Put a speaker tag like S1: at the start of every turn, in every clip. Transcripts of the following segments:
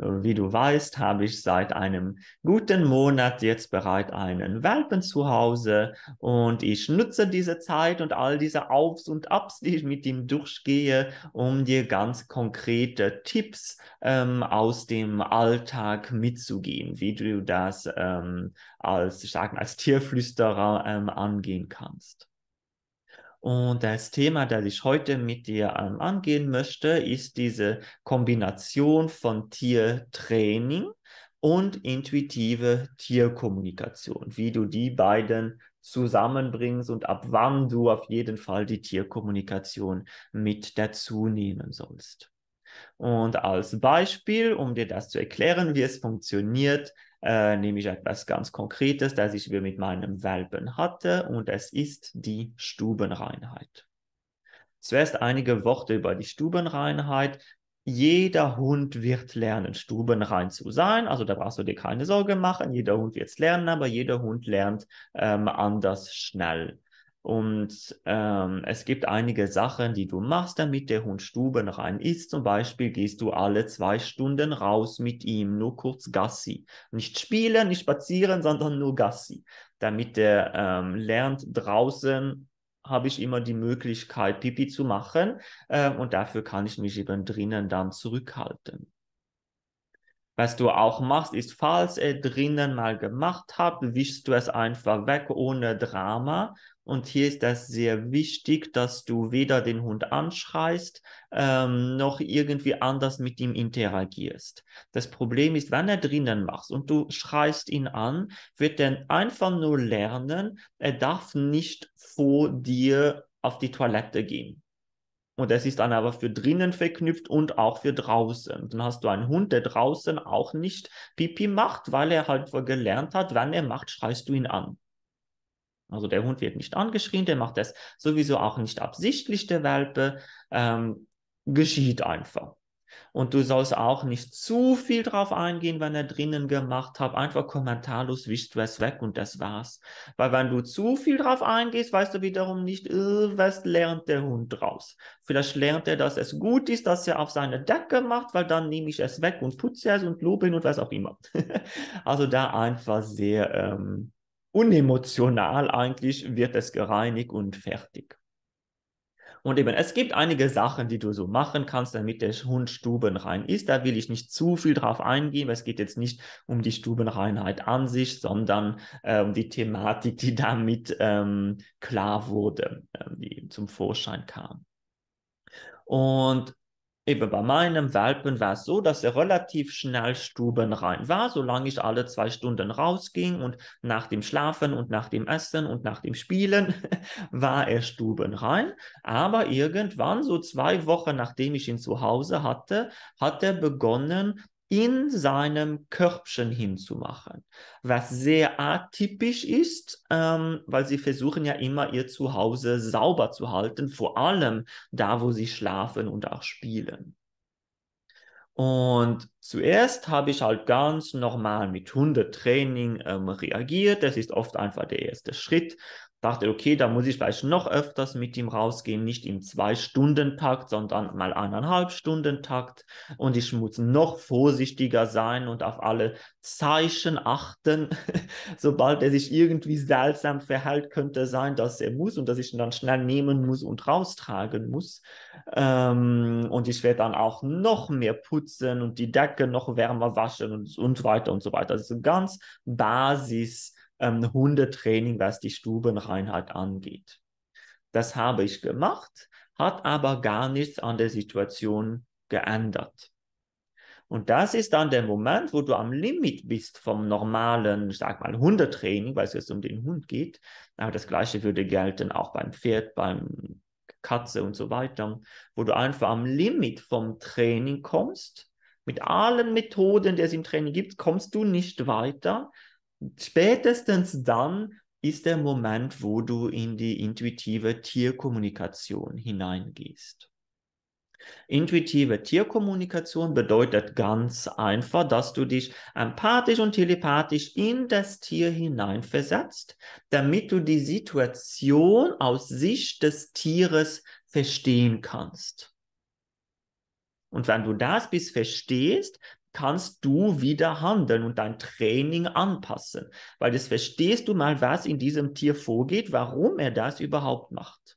S1: Wie du weißt, habe ich seit einem guten Monat jetzt bereits einen Welpen zu Hause und ich nutze diese Zeit und all diese Aufs und Abs, die ich mit ihm durchgehe, um dir ganz konkrete Tipps ähm, aus dem Alltag mitzugehen, wie du das ähm, als, ich sag, als Tierflüsterer ähm, angehen kannst. Und das Thema, das ich heute mit dir ähm, angehen möchte, ist diese Kombination von Tiertraining und intuitive Tierkommunikation, wie du die beiden zusammenbringst und ab wann du auf jeden Fall die Tierkommunikation mit dazu nehmen sollst. Und als Beispiel, um dir das zu erklären, wie es funktioniert, äh, nämlich etwas ganz Konkretes, das ich mit meinem Welpen hatte, und es ist die Stubenreinheit. Zuerst einige Worte über die Stubenreinheit. Jeder Hund wird lernen, stubenrein zu sein. Also da brauchst du dir keine Sorge machen. Jeder Hund wird es lernen, aber jeder Hund lernt ähm, anders schnell. Und ähm, es gibt einige Sachen, die du machst, damit der Hund stubenrein ist. Zum Beispiel gehst du alle zwei Stunden raus mit ihm, nur kurz Gassi. Nicht spielen, nicht spazieren, sondern nur Gassi. Damit er ähm, lernt, draußen habe ich immer die Möglichkeit, Pipi zu machen. Äh, und dafür kann ich mich eben drinnen dann zurückhalten. Was du auch machst, ist, falls er drinnen mal gemacht hat, wischst du es einfach weg ohne Drama. Und hier ist es sehr wichtig, dass du weder den Hund anschreist, ähm, noch irgendwie anders mit ihm interagierst. Das Problem ist, wenn er drinnen machst und du schreist ihn an, wird er einfach nur lernen, er darf nicht vor dir auf die Toilette gehen. Und es ist dann aber für drinnen verknüpft und auch für draußen. Dann hast du einen Hund, der draußen auch nicht Pipi macht, weil er halt gelernt hat, wenn er macht, schreist du ihn an. Also der Hund wird nicht angeschrien, der macht das sowieso auch nicht absichtlich, der Welpe. Ähm, geschieht einfach. Und du sollst auch nicht zu viel drauf eingehen, wenn er drinnen gemacht hat. Einfach kommentarlos wischst du es weg und das war's. Weil wenn du zu viel drauf eingehst, weißt du wiederum nicht, äh, was lernt der Hund draus. Vielleicht lernt er, dass es gut ist, dass er auf seine Decke macht, weil dann nehme ich es weg und putze es und lobe ihn und was auch immer. also da einfach sehr ähm, unemotional eigentlich wird es gereinigt und fertig. Und eben, es gibt einige Sachen, die du so machen kannst, damit der Hund stubenrein ist. Da will ich nicht zu viel drauf eingehen. Es geht jetzt nicht um die Stubenreinheit an sich, sondern äh, um die Thematik, die damit ähm, klar wurde, äh, die zum Vorschein kam. Und Eben bei meinem Welpen war es so, dass er relativ schnell stubenrein war, solange ich alle zwei Stunden rausging und nach dem Schlafen und nach dem Essen und nach dem Spielen war er stubenrein. Aber irgendwann, so zwei Wochen nachdem ich ihn zu Hause hatte, hat er begonnen, in seinem Körbchen hinzumachen, was sehr atypisch ist, ähm, weil sie versuchen ja immer ihr Zuhause sauber zu halten, vor allem da, wo sie schlafen und auch spielen. Und zuerst habe ich halt ganz normal mit Hundetraining ähm, reagiert. Das ist oft einfach der erste Schritt dachte, okay, da muss ich vielleicht noch öfters mit ihm rausgehen, nicht im Zwei-Stunden-Takt, sondern mal eineinhalb Stunden-Takt. Und ich muss noch vorsichtiger sein und auf alle Zeichen achten. Sobald er sich irgendwie seltsam verhält, könnte sein, dass er muss und dass ich ihn dann schnell nehmen muss und raustragen muss. Ähm, und ich werde dann auch noch mehr putzen und die Decke noch wärmer waschen und, und weiter und so weiter. Das ist Also ganz Basis ähm, Hundetraining, was die Stubenreinheit angeht. Das habe ich gemacht, hat aber gar nichts an der Situation geändert. Und das ist dann der Moment, wo du am Limit bist vom normalen, ich sag mal, Hundetraining, weil es jetzt um den Hund geht. Aber das Gleiche würde gelten auch beim Pferd, beim Katze und so weiter, wo du einfach am Limit vom Training kommst. Mit allen Methoden, die es im Training gibt, kommst du nicht weiter, spätestens dann ist der Moment, wo du in die intuitive Tierkommunikation hineingehst. Intuitive Tierkommunikation bedeutet ganz einfach, dass du dich empathisch und telepathisch in das Tier hineinversetzt, damit du die Situation aus Sicht des Tieres verstehen kannst. Und wenn du das bis verstehst, kannst du wieder handeln und dein Training anpassen, weil das verstehst du mal, was in diesem Tier vorgeht, warum er das überhaupt macht.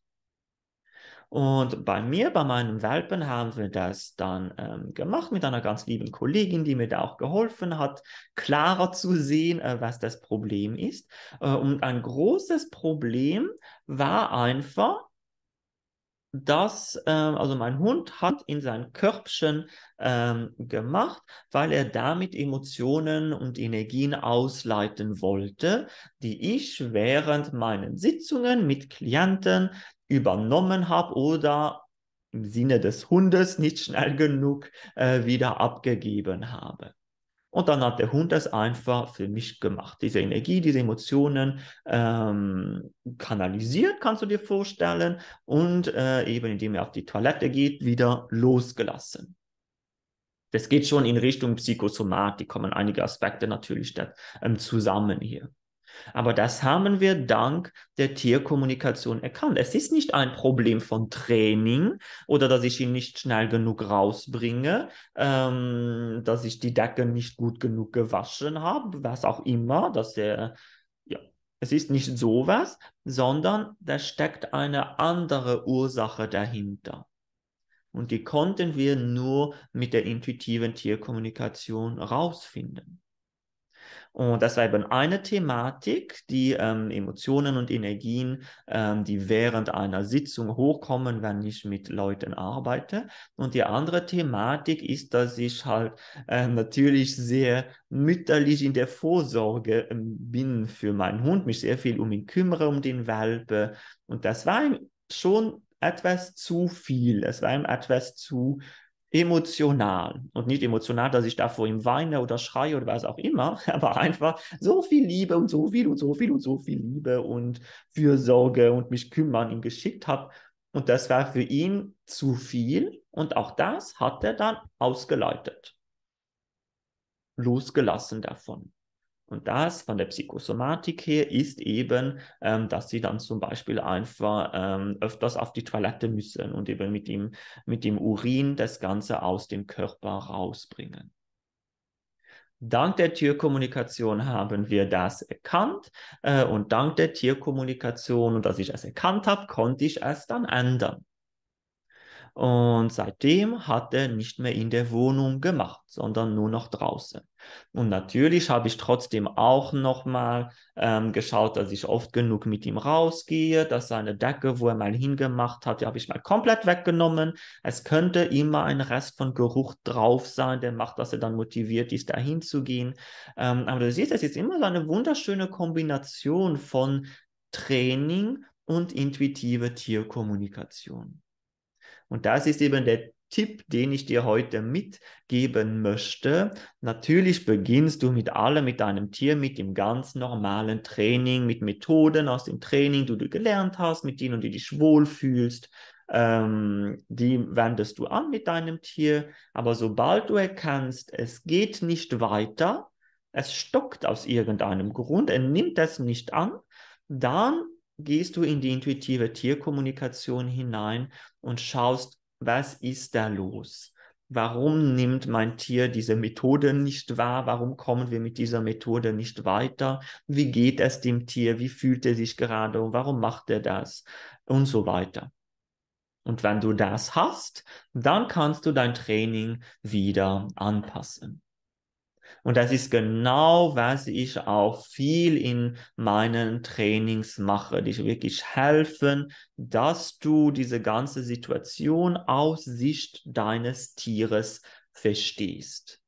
S1: Und bei mir, bei meinem Welpen, haben wir das dann ähm, gemacht mit einer ganz lieben Kollegin, die mir da auch geholfen hat, klarer zu sehen, äh, was das Problem ist. Äh, und ein großes Problem war einfach, das, äh, also mein Hund hat in sein Körbchen ähm, gemacht, weil er damit Emotionen und Energien ausleiten wollte, die ich während meinen Sitzungen mit Klienten übernommen habe oder im Sinne des Hundes nicht schnell genug äh, wieder abgegeben habe. Und dann hat der Hund das einfach für mich gemacht. Diese Energie, diese Emotionen ähm, kanalisiert, kannst du dir vorstellen. Und äh, eben indem er auf die Toilette geht, wieder losgelassen. Das geht schon in Richtung Psychosomatik, kommen einige Aspekte natürlich da, ähm, zusammen hier. Aber das haben wir dank der Tierkommunikation erkannt. Es ist nicht ein Problem von Training oder dass ich ihn nicht schnell genug rausbringe, ähm, dass ich die Decke nicht gut genug gewaschen habe, was auch immer, dass der, ja, es ist nicht sowas, sondern da steckt eine andere Ursache dahinter. Und die konnten wir nur mit der intuitiven Tierkommunikation rausfinden. Und das war eben eine Thematik, die ähm, Emotionen und Energien, ähm, die während einer Sitzung hochkommen, wenn ich mit Leuten arbeite. Und die andere Thematik ist, dass ich halt äh, natürlich sehr mütterlich in der Vorsorge äh, bin für meinen Hund, mich sehr viel um ihn kümmere, um den Welpe. Und das war ihm schon etwas zu viel. Es war ihm etwas zu emotional und nicht emotional, dass ich da vor ihm weine oder schreie oder was auch immer, aber einfach so viel Liebe und so viel und so viel und so viel Liebe und Fürsorge und mich kümmern ihm geschickt habe. Und das war für ihn zu viel und auch das hat er dann ausgeleitet, losgelassen davon. Und das von der Psychosomatik her ist eben, ähm, dass sie dann zum Beispiel einfach ähm, öfters auf die Toilette müssen und eben mit dem, mit dem Urin das Ganze aus dem Körper rausbringen. Dank der Tierkommunikation haben wir das erkannt äh, und dank der Tierkommunikation und dass ich es erkannt habe, konnte ich es dann ändern. Und seitdem hat er nicht mehr in der Wohnung gemacht, sondern nur noch draußen. Und natürlich habe ich trotzdem auch nochmal ähm, geschaut, dass ich oft genug mit ihm rausgehe, dass seine Decke, wo er mal hingemacht hat, die habe ich mal komplett weggenommen. Es könnte immer ein Rest von Geruch drauf sein, der macht, dass er dann motiviert ist, da hinzugehen. Ähm, aber du siehst, es ist immer so eine wunderschöne Kombination von Training und intuitive Tierkommunikation. Und das ist eben der Tipp, den ich dir heute mitgeben möchte. Natürlich beginnst du mit allem, mit deinem Tier, mit dem ganz normalen Training, mit Methoden aus dem Training, die du gelernt hast, mit denen du dich wohlfühlst. Ähm, die wendest du an mit deinem Tier. Aber sobald du erkennst, es geht nicht weiter, es stockt aus irgendeinem Grund, er nimmt das nicht an, dann gehst du in die intuitive Tierkommunikation hinein und schaust, was ist da los? Warum nimmt mein Tier diese Methode nicht wahr? Warum kommen wir mit dieser Methode nicht weiter? Wie geht es dem Tier? Wie fühlt er sich gerade? Und warum macht er das? Und so weiter. Und wenn du das hast, dann kannst du dein Training wieder anpassen. Und das ist genau, was ich auch viel in meinen Trainings mache, dich wirklich helfen, dass du diese ganze Situation aus Sicht deines Tieres verstehst.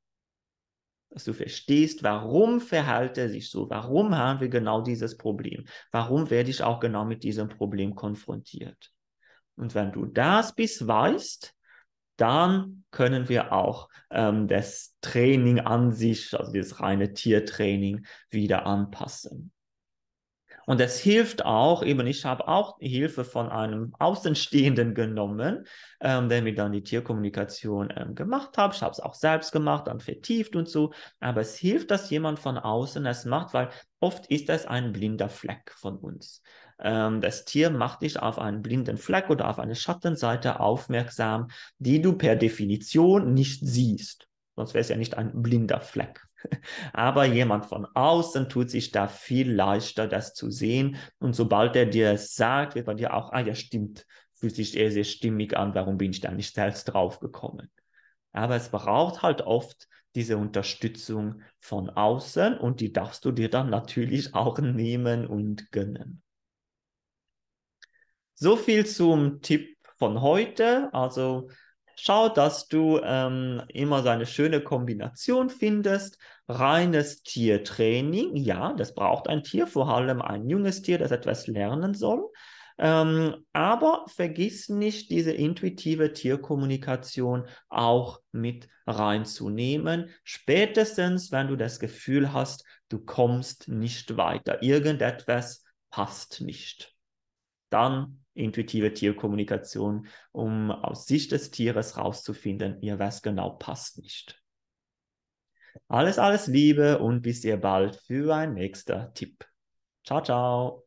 S1: Dass du verstehst, warum verhält er sich so? Warum haben wir genau dieses Problem? Warum werde ich auch genau mit diesem Problem konfrontiert? Und wenn du das bis weißt, dann können wir auch ähm, das Training an sich, also dieses reine Tiertraining, wieder anpassen. Und das hilft auch, eben ich habe auch Hilfe von einem Außenstehenden genommen, ähm, der mir dann die Tierkommunikation ähm, gemacht hat. Ich habe es auch selbst gemacht, dann vertieft und so. Aber es hilft, dass jemand von außen es macht, weil oft ist das ein blinder Fleck von uns ähm, das Tier macht dich auf einen blinden Fleck oder auf eine Schattenseite aufmerksam, die du per Definition nicht siehst. Sonst wäre es ja nicht ein blinder Fleck. Aber jemand von außen tut sich da viel leichter, das zu sehen. Und sobald er dir es sagt, wird man dir auch, ah ja, stimmt, fühlt sich eher sehr stimmig an, warum bin ich da nicht selbst drauf gekommen? Aber es braucht halt oft diese Unterstützung von außen und die darfst du dir dann natürlich auch nehmen und gönnen. So viel zum Tipp von heute. Also schau, dass du ähm, immer so eine schöne Kombination findest. Reines Tiertraining, ja, das braucht ein Tier, vor allem ein junges Tier, das etwas lernen soll. Ähm, aber vergiss nicht, diese intuitive Tierkommunikation auch mit reinzunehmen. Spätestens, wenn du das Gefühl hast, du kommst nicht weiter, irgendetwas passt nicht. Dann intuitive Tierkommunikation, um aus Sicht des Tieres rauszufinden, ja, was genau passt nicht. Alles, alles Liebe und bis ihr bald für ein nächster Tipp. Ciao, ciao.